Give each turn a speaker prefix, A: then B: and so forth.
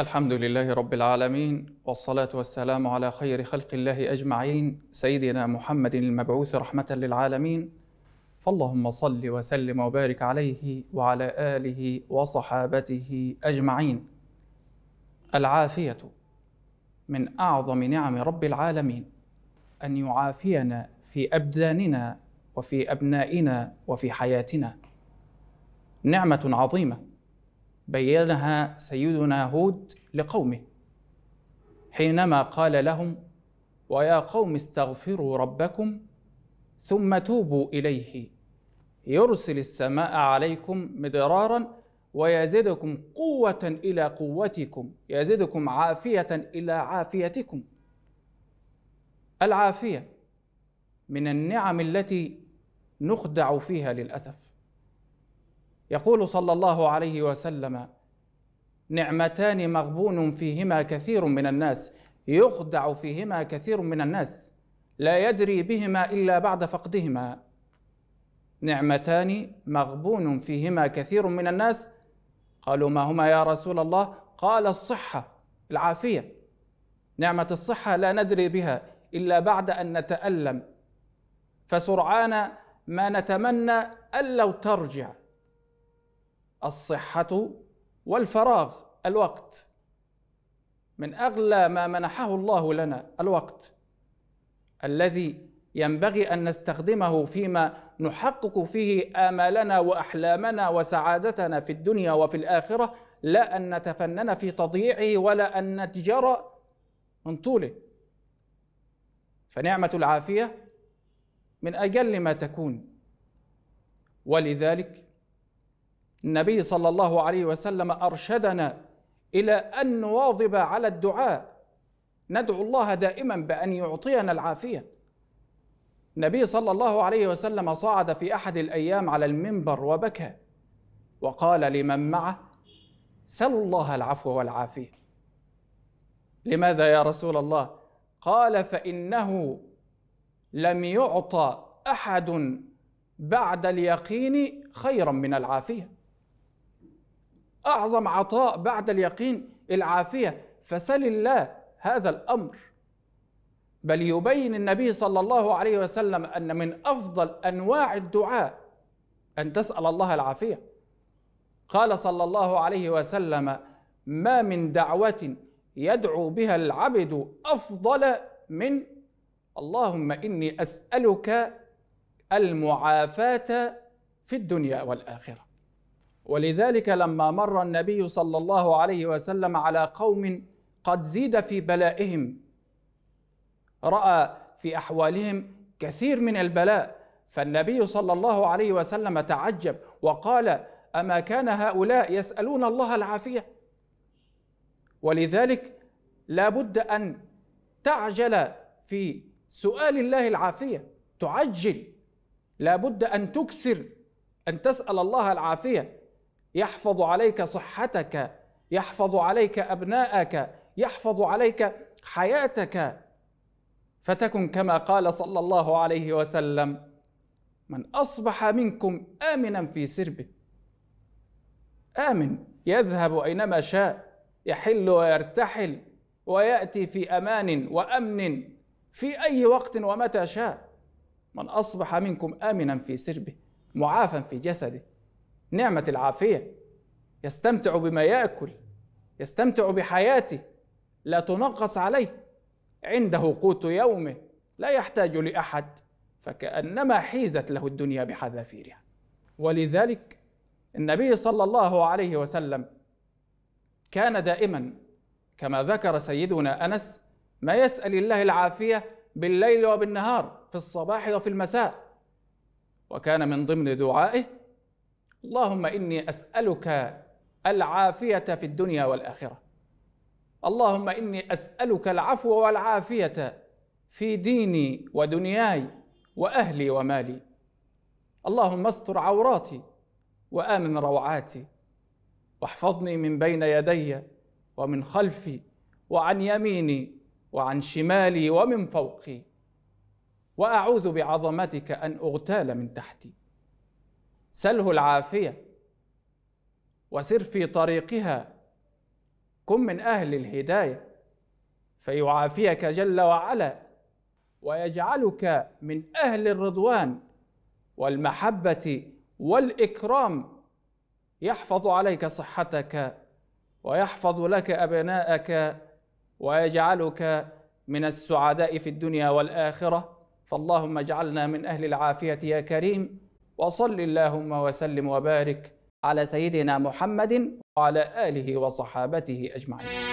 A: الحمد لله رب العالمين والصلاة والسلام على خير خلق الله أجمعين سيدنا محمد المبعوث رحمة للعالمين فاللهم صل وسلم وبارك عليه وعلى آله وصحابته أجمعين العافية من أعظم نعم رب العالمين أن يعافينا في أبداننا وفي أبنائنا وفي حياتنا نعمة عظيمة بينها سيدنا هود لقومه حينما قال لهم ويا قوم استغفروا ربكم ثم توبوا اليه يرسل السماء عليكم مدرارا ويزدكم قوه الى قوتكم يزدكم عافيه الى عافيتكم العافيه من النعم التي نخدع فيها للاسف يقول صلى الله عليه وسلم نعمتان مغبون فيهما كثير من الناس يخدع فيهما كثير من الناس لا يدري بهما الا بعد فقدهما نعمتان مغبون فيهما كثير من الناس قالوا ما هما يا رسول الله قال الصحه العافيه نعمه الصحه لا ندري بها الا بعد ان نتالم فسرعان ما نتمنى ان لو ترجع الصحة والفراغ الوقت من أغلى ما منحه الله لنا الوقت الذي ينبغي أن نستخدمه فيما نحقق فيه آمالنا وأحلامنا وسعادتنا في الدنيا وفي الآخرة لا أن نتفنن في تضييعه ولا أن نتجرى من طوله فنعمة العافية من أجل ما تكون ولذلك النبي صلى الله عليه وسلم أرشدنا إلى أن نواظب على الدعاء ندعو الله دائما بأن يعطينا العافية النبي صلى الله عليه وسلم صعد في أحد الأيام على المنبر وبكى وقال لمن معه سلوا الله العفو والعافية لماذا يا رسول الله قال فإنه لم يعطى أحد بعد اليقين خيرا من العافية أعظم عطاء بعد اليقين العافية فسل الله هذا الأمر بل يبين النبي صلى الله عليه وسلم أن من أفضل أنواع الدعاء أن تسأل الله العافية قال صلى الله عليه وسلم ما من دعوة يدعو بها العبد أفضل من اللهم إني أسألك المعافاة في الدنيا والآخرة ولذلك لما مر النبي صلى الله عليه وسلم على قوم قد زيد في بلائهم راى في احوالهم كثير من البلاء فالنبي صلى الله عليه وسلم تعجب وقال اما كان هؤلاء يسالون الله العافيه ولذلك لا بد ان تعجل في سؤال الله العافيه تعجل لا بد ان تكثر ان تسال الله العافيه يحفظ عليك صحتك يحفظ عليك ابناءك يحفظ عليك حياتك فتكن كما قال صلى الله عليه وسلم من اصبح منكم امنا في سربه امن يذهب اينما شاء يحل ويرتحل وياتي في امان وامن في اي وقت ومتى شاء من اصبح منكم امنا في سربه معافا في جسده نعمة العافية يستمتع بما يأكل يستمتع بحياته لا تنقص عليه عنده قوت يومه لا يحتاج لأحد فكأنما حيزت له الدنيا بحذافيرها ولذلك النبي صلى الله عليه وسلم كان دائما كما ذكر سيدنا أنس ما يسأل الله العافية بالليل وبالنهار في الصباح وفي المساء وكان من ضمن دعائه اللهم اني اسالك العافيه في الدنيا والاخره اللهم اني اسالك العفو والعافيه في ديني ودنياي واهلي ومالي اللهم استر عوراتي وامن روعاتي واحفظني من بين يدي ومن خلفي وعن يميني وعن شمالي ومن فوقي واعوذ بعظمتك ان اغتال من تحتي سله العافيه وسر في طريقها كن من اهل الهدايه فيعافيك جل وعلا ويجعلك من اهل الرضوان والمحبه والاكرام يحفظ عليك صحتك ويحفظ لك ابناءك ويجعلك من السعداء في الدنيا والاخره فاللهم اجعلنا من اهل العافيه يا كريم وصل اللهم وسلم وبارك على سيدنا محمد وعلى آله وصحابته أجمعين